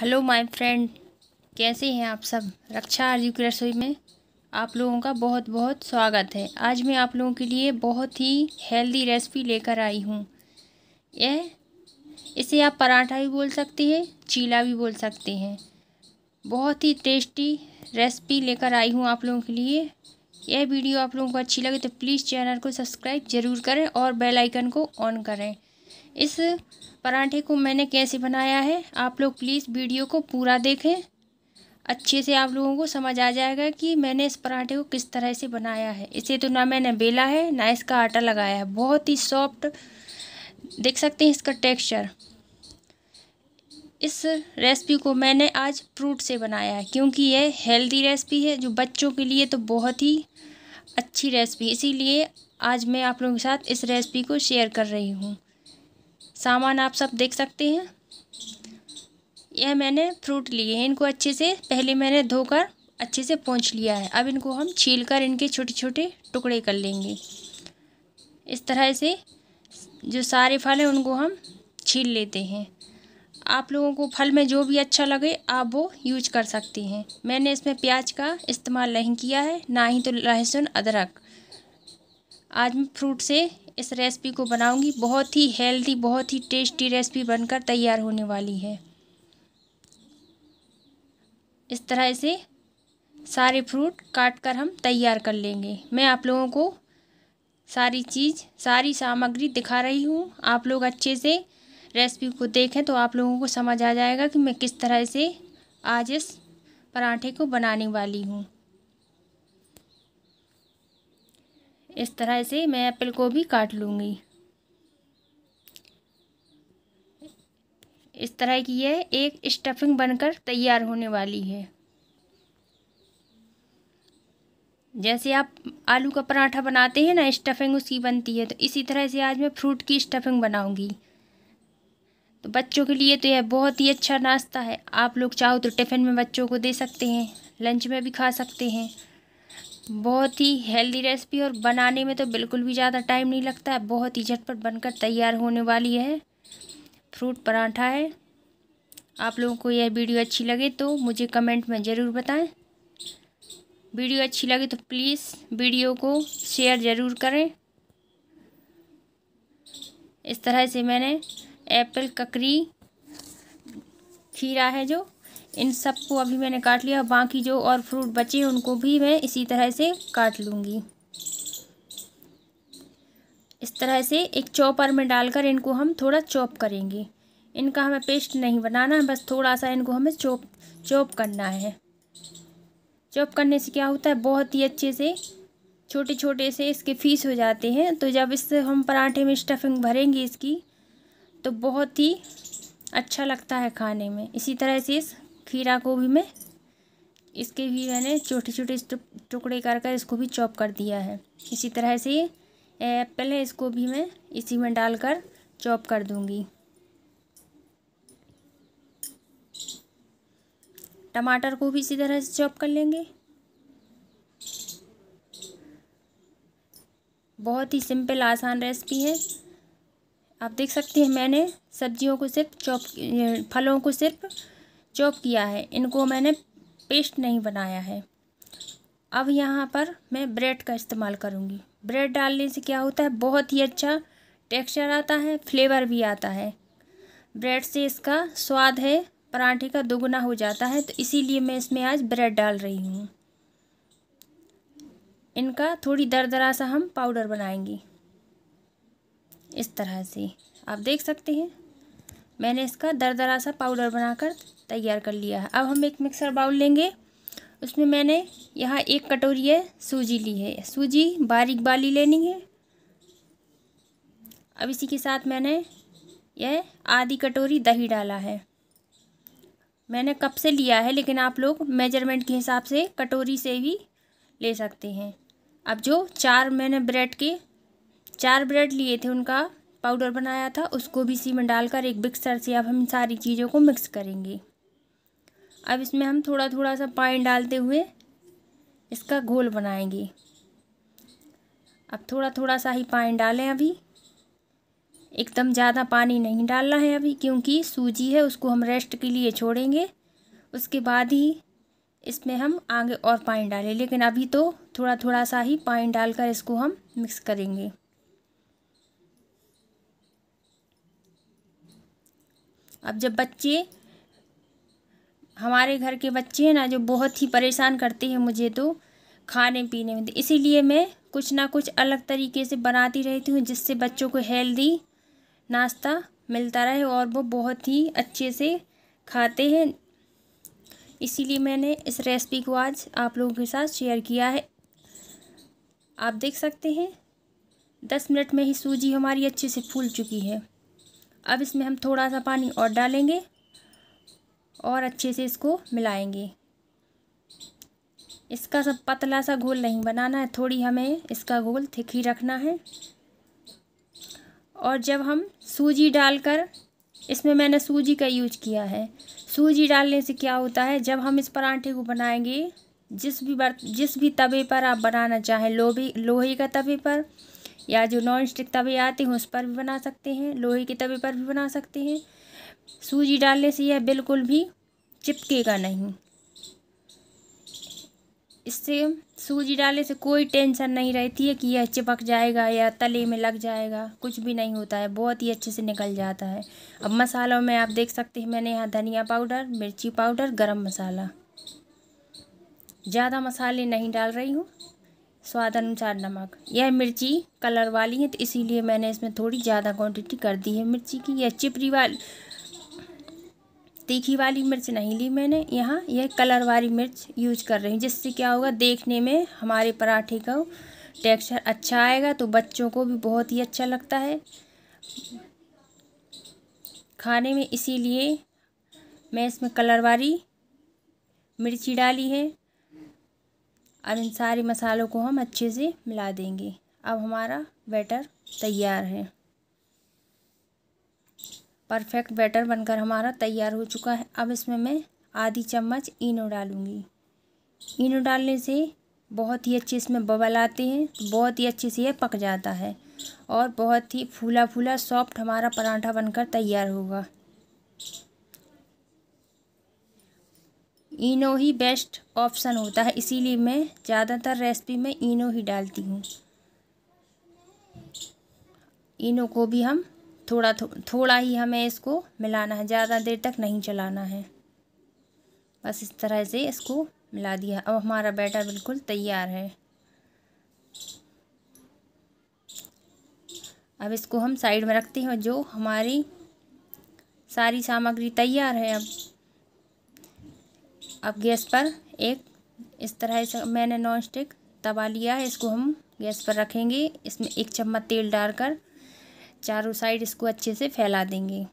hello my friend कैसे हैं आप सब रक्षा आर्यू की रसोई में आप लोगों का बहुत बहुत स्वागत है आज मैं आप लोगों के लिए बहुत ही हेल्दी रेसिपी लेकर आई हूँ यह इसे आप पराठा भी बोल सकते हैं चीला भी बोल सकते हैं बहुत ही टेस्टी रेसिपी लेकर आई हूँ आप लोगों के लिए यह वीडियो आप लोगों को अच्छी लगे तो प्लीज़ चैनल को सब्सक्राइब ज़रूर करें और बेलाइकन को ऑन करें इस पराठे को मैंने कैसे बनाया है आप लोग प्लीज़ वीडियो को पूरा देखें अच्छे से आप लोगों को समझ आ जाएगा कि मैंने इस पराठे को किस तरह से बनाया है इसे तो ना मैंने बेला है ना इसका आटा लगाया है बहुत ही सॉफ्ट देख सकते हैं इसका टेक्सचर इस रेसिपी को मैंने आज फ्रूट से बनाया है क्योंकि यह हेल्दी रेसिपी है जो बच्चों के लिए तो बहुत ही अच्छी रेसिपी इसीलिए आज मैं आप लोगों के साथ इस रेसिपी को शेयर कर रही हूँ सामान आप सब देख सकते हैं यह मैंने फ्रूट लिए हैं इनको अच्छे से पहले मैंने धोकर अच्छे से पोंछ लिया है अब इनको हम छील कर इनके छोटे छोटे टुकड़े कर लेंगे इस तरह से जो सारे फल हैं उनको हम छील लेते हैं आप लोगों को फल में जो भी अच्छा लगे आप वो यूज कर सकते हैं मैंने इसमें प्याज का इस्तेमाल नहीं किया है ना ही तो लहसुन अदरक आज मैं फ्रूट से इस रेसिपी को बनाऊंगी बहुत ही हेल्दी बहुत ही टेस्टी रेसिपी बनकर तैयार होने वाली है इस तरह से सारे फ्रूट काट कर हम तैयार कर लेंगे मैं आप लोगों को सारी चीज़ सारी सामग्री दिखा रही हूँ आप लोग अच्छे से रेसिपी को देखें तो आप लोगों को समझ आ जाएगा कि मैं किस तरह से आज इस पराठे को बनाने वाली हूँ इस तरह से मैं एप्पल को भी काट लूँगी इस तरह की यह एक स्टफिंग बनकर तैयार होने वाली है जैसे आप आलू का पराठा बनाते हैं ना स्टफिंग उसकी बनती है तो इसी तरह से आज मैं फ्रूट की स्टफिंग बनाऊंगी तो बच्चों के लिए तो यह बहुत ही अच्छा नाश्ता है आप लोग चाहो तो टिफ़िन में बच्चों को दे सकते हैं लंच में भी खा सकते हैं बहुत ही हेल्दी रेसिपी और बनाने में तो बिल्कुल भी ज़्यादा टाइम नहीं लगता है बहुत ही झटपट बनकर तैयार होने वाली है फ्रूट पराठा है आप लोगों को यह वीडियो अच्छी लगे तो मुझे कमेंट में ज़रूर बताएं वीडियो अच्छी लगे तो प्लीज़ वीडियो को शेयर ज़रूर करें इस तरह से मैंने एप्पल ककरी खीरा है जो इन सबको अभी मैंने काट लिया बाकी जो और फ्रूट बचे उनको भी मैं इसी तरह से काट लूँगी इस तरह से एक चॉपर में डालकर इनको हम थोड़ा चॉप करेंगे इनका हमें पेस्ट नहीं बनाना है बस थोड़ा सा इनको हमें चॉप चॉप करना है चॉप करने से क्या होता है बहुत ही अच्छे से छोटे छोटे से इसके फीस हो जाते हैं तो जब इससे हम पराठे में स्टफिंग भरेंगे इसकी तो बहुत ही अच्छा लगता है खाने में इसी तरह से इस खीरा को भी मैं इसके भी मैंने छोटे छोटे टुकड़े कर कर इसको भी चॉप कर दिया है इसी तरह से पहले एप्पल है इसको भी मैं इसी में डालकर चॉप कर दूंगी टमाटर को भी इसी तरह से चॉप कर लेंगे बहुत ही सिंपल आसान रेसिपी है आप देख सकते हैं मैंने सब्जियों को सिर्फ चॉप फलों को सिर्फ चॉप किया है इनको मैंने पेस्ट नहीं बनाया है अब यहाँ पर मैं ब्रेड का इस्तेमाल करूँगी ब्रेड डालने से क्या होता है बहुत ही अच्छा टेक्सचर आता है फ्लेवर भी आता है ब्रेड से इसका स्वाद है पराठे का दोगुना हो जाता है तो इसीलिए मैं इसमें आज ब्रेड डाल रही हूँ इनका थोड़ी दरदरा सा हम पाउडर बनाएंगे इस तरह से आप देख सकते हैं मैंने इसका दरदरा सा पाउडर बनाकर तैयार कर लिया है अब हम एक मिक्सर बाउल लेंगे उसमें मैंने यहाँ एक कटोरी है सूजी ली है सूजी बारीक बाली लेनी है अब इसी के साथ मैंने यह आधी कटोरी दही डाला है मैंने कप से लिया है लेकिन आप लोग मेजरमेंट के हिसाब से कटोरी से भी ले सकते हैं अब जो चार मैंने ब्रेड के चार ब्रेड लिए थे उनका पाउडर बनाया था उसको भी इसी में डालकर एक मिक्सर से अब हम सारी चीज़ों को मिक्स करेंगे अब इसमें हम थोड़ा थोड़ा सा पानी डालते हुए इसका घोल बनाएंगे अब थोड़ा थोड़ा सा ही पानी डालें अभी एकदम ज़्यादा पानी नहीं डालना है अभी क्योंकि सूजी है उसको हम रेस्ट के लिए छोड़ेंगे उसके बाद ही इसमें हम आगे और पानी डालें लेकिन अभी तो थोड़ा थोड़ा सा ही पानी डालकर इसको हम मिक्स करेंगे अब जब बच्चे हमारे घर के बच्चे हैं ना जो बहुत ही परेशान करते हैं मुझे तो खाने पीने में इसीलिए मैं कुछ ना कुछ अलग तरीके से बनाती रहती हूँ जिससे बच्चों को हेल्दी नाश्ता मिलता रहे और वो बहुत ही अच्छे से खाते हैं इसीलिए मैंने इस रेसिपी को आज आप लोगों के साथ शेयर किया है आप देख सकते हैं दस मिनट में ही सूजी हमारी अच्छे से फूल चुकी है अब इसमें हम थोड़ा सा पानी और डालेंगे और अच्छे से इसको मिलाएंगे इसका सब पतला सा घोल नहीं बनाना है थोड़ी हमें इसका घोल थिक ही रखना है और जब हम सूजी डालकर इसमें मैंने सूजी का यूज किया है सूजी डालने से क्या होता है जब हम इस परांठे को बनाएंगे जिस भी बर्त जिस भी तवे पर आप बनाना चाहें लोहे लोहे का तवे पर या जो नॉन स्टिक तवे आते हैं उस पर भी बना सकते हैं लोहे के तवे पर भी बना सकते हैं सूजी डालने से यह बिल्कुल भी चिपकेगा नहीं इससे सूजी डालने से कोई टेंशन नहीं रहती है कि यह चिपक जाएगा या तले में लग जाएगा कुछ भी नहीं होता है बहुत ही अच्छे से निकल जाता है अब मसालों में आप देख सकते हैं मैंने यहाँ धनिया पाउडर मिर्ची पाउडर गरम मसाला ज़्यादा मसाले नहीं डाल रही हूँ स्वाद अनुसार नमक यह मिर्ची कलर वाली है तो इसीलिए मैंने इसमें थोड़ी ज़्यादा क्वान्टिटी कर दी है मिर्ची की यह चिपरी वाली तीखी वाली मिर्च नहीं ली मैंने यहाँ यह कलर वाली मिर्च यूज कर रही हूँ जिससे क्या होगा देखने में हमारे पराठे का टेक्सचर अच्छा आएगा तो बच्चों को भी बहुत ही अच्छा लगता है खाने में इसीलिए मैं इसमें कलर वाली मिर्ची डाली है और इन सारे मसालों को हम अच्छे से मिला देंगे अब हमारा बैटर तैयार है परफेक्ट बैटर बनकर हमारा तैयार हो चुका है अब इसमें मैं आधी चम्मच इनो डालूँगी इनो डालने से बहुत ही अच्छे इसमें बबल आते हैं बहुत ही अच्छे से यह पक जाता है और बहुत ही फूला फूला सॉफ्ट हमारा पराठा बनकर तैयार होगा इनो ही बेस्ट ऑप्शन होता है इसीलिए मैं ज़्यादातर रेसिपी में इनो ही डालती हूँ इनो को भी हम थोड़ा थो, थोड़ा ही हमें इसको मिलाना है ज़्यादा देर तक नहीं चलाना है बस इस तरह से इसको मिला दिया अब हमारा बैटर बिल्कुल तैयार है अब इसको हम साइड में रखते हैं जो हमारी सारी सामग्री तैयार है अब अब गैस पर एक इस तरह से मैंने नॉन स्टिक तवा लिया है इसको हम गैस पर रखेंगे इसमें एक चम्मच तेल डालकर चारों साइड इसको अच्छे से फैला देंगे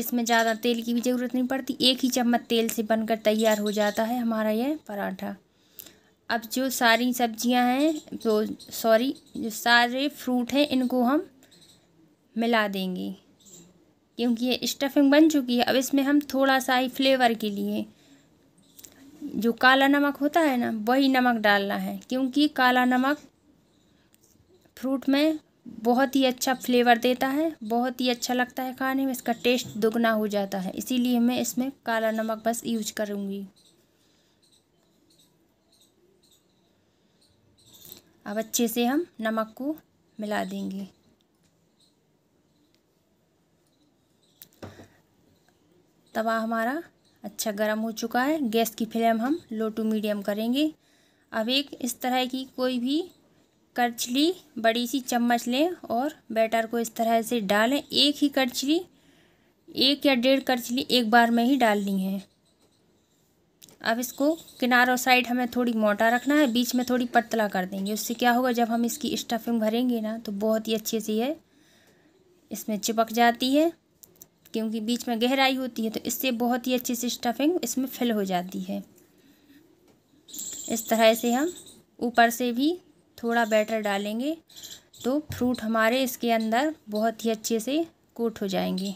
इसमें ज़्यादा तेल की भी ज़रूरत नहीं पड़ती एक ही चम्मच तेल से बनकर तैयार हो जाता है हमारा यह पराठा अब जो सारी सब्जियां हैं जो सॉरी जो सारे फ्रूट हैं इनको हम मिला देंगे क्योंकि ये स्टफिंग बन चुकी है अब इसमें हम थोड़ा सा ही फ्लेवर के लिए जो काला नमक होता है ना वही नमक डालना है क्योंकि काला नमक फ्रूट में बहुत ही अच्छा फ्लेवर देता है बहुत ही अच्छा लगता है खाने में इसका टेस्ट दुगना हो जाता है इसीलिए मैं इसमें काला नमक बस यूज करूँगी अब अच्छे से हम नमक को मिला देंगे तवा हमारा अच्छा गर्म हो चुका है गैस की फ्लेम हम लो टू मीडियम करेंगे अब एक इस तरह की कोई भी करछली बड़ी सी चम्मच लें और बैटर को इस तरह से डालें एक ही करछली एक या डेढ़ करछली एक बार में ही डालनी है अब इसको किनारों साइड हमें थोड़ी मोटा रखना है बीच में थोड़ी पतला कर देंगे उससे क्या होगा जब हम इसकी स्टफिंग भरेंगे ना तो बहुत ही अच्छे से है इसमें चिपक जाती है क्योंकि बीच में गहराई होती है तो इससे बहुत ही अच्छी सी स्टफिंग इसमें फिल हो जाती है इस तरह से हम ऊपर से भी थोड़ा बैटर डालेंगे तो फ्रूट हमारे इसके अंदर बहुत ही अच्छे से कोट हो जाएंगे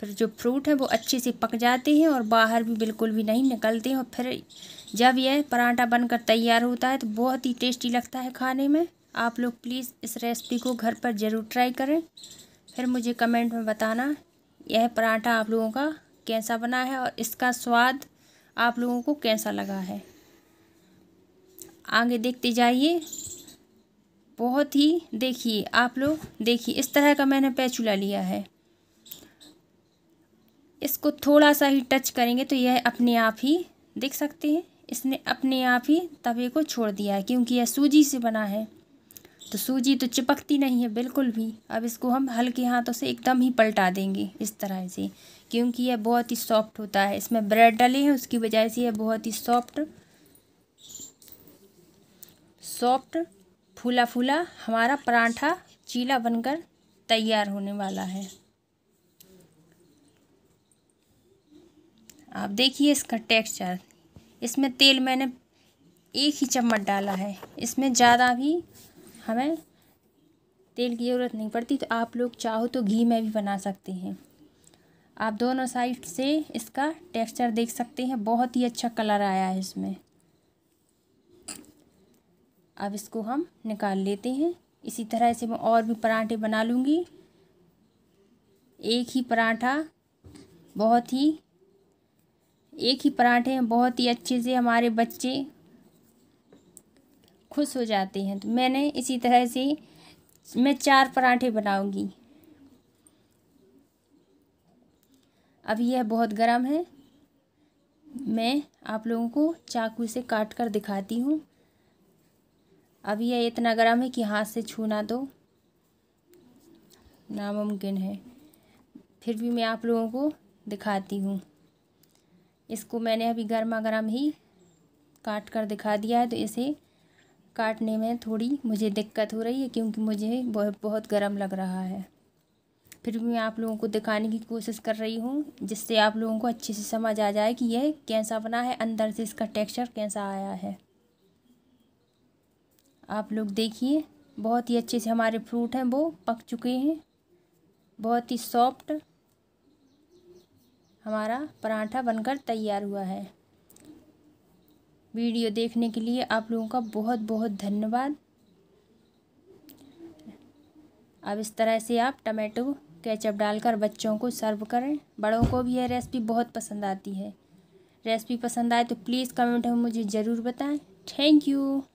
फिर जो फ्रूट है वो अच्छे से पक जाते हैं और बाहर भी बिल्कुल भी नहीं निकलते हैं और फिर जब यह पराठा बनकर तैयार होता है तो बहुत ही टेस्टी लगता है खाने में आप लोग प्लीज़ इस रेसिपी को घर पर ज़रूर ट्राई करें फिर मुझे कमेंट में बताना यह पराठा आप लोगों का कैसा बना है और इसका स्वाद आप लोगों को कैसा लगा है आगे देखते जाइए बहुत ही देखिए आप लोग देखिए इस तरह का मैंने पैचूला लिया है इसको थोड़ा सा ही टच करेंगे तो यह अपने आप ही देख सकते हैं इसने अपने आप ही तवे को छोड़ दिया है क्योंकि यह सूजी से बना है तो सूजी तो चिपकती नहीं है बिल्कुल भी अब इसको हम हल्के हाथों से एकदम ही पलटा देंगे इस तरह से क्योंकि यह बहुत ही सॉफ्ट होता है इसमें ब्रेड डले हैं उसकी वजह से यह बहुत ही सॉफ्ट सॉफ्ट फूला फूला हमारा परांठा चीला बनकर तैयार होने वाला है आप देखिए इसका टेक्सचर इसमें तेल मैंने एक ही चम्मच डाला है इसमें ज़्यादा भी हमें तेल की ज़रूरत नहीं पड़ती तो आप लोग चाहो तो घी में भी बना सकते हैं आप दोनों साइड से इसका टेक्सचर देख सकते हैं बहुत ही अच्छा कलर आया है इसमें अब इसको हम निकाल लेते हैं इसी तरह से मैं और भी पराठे बना लूँगी एक ही पराठा बहुत ही एक ही पराठे बहुत ही अच्छे से हमारे बच्चे खुश हो जाते हैं तो मैंने इसी तरह से मैं चार पराठे बनाऊंगी अब यह बहुत गर्म है मैं आप लोगों को चाकू से काट कर दिखाती हूँ अब यह इतना गर्म है कि हाथ से छूना तो नामुमकिन है फिर भी मैं आप लोगों को दिखाती हूँ इसको मैंने अभी गर्मा गर्म ही काट कर दिखा दिया है तो इसे काटने में थोड़ी मुझे दिक्कत हो रही है क्योंकि मुझे बहुत बहुत गर्म लग रहा है फिर भी मैं आप लोगों को दिखाने की कोशिश कर रही हूँ जिससे आप लोगों को अच्छे से समझ आ जाए कि यह कैसा बना है अंदर से इसका टेक्सचर कैसा आया है आप लोग देखिए बहुत ही अच्छे से हमारे फ्रूट हैं वो पक चुके हैं बहुत ही सॉफ्ट हमारा पराठा बनकर तैयार हुआ है वीडियो देखने के लिए आप लोगों का बहुत बहुत धन्यवाद अब इस तरह से आप टमाटो केचप डालकर बच्चों को सर्व करें बड़ों को भी यह रेसिपी बहुत पसंद आती है रेसिपी पसंद आए तो प्लीज़ कमेंट में मुझे ज़रूर बताएं थैंक यू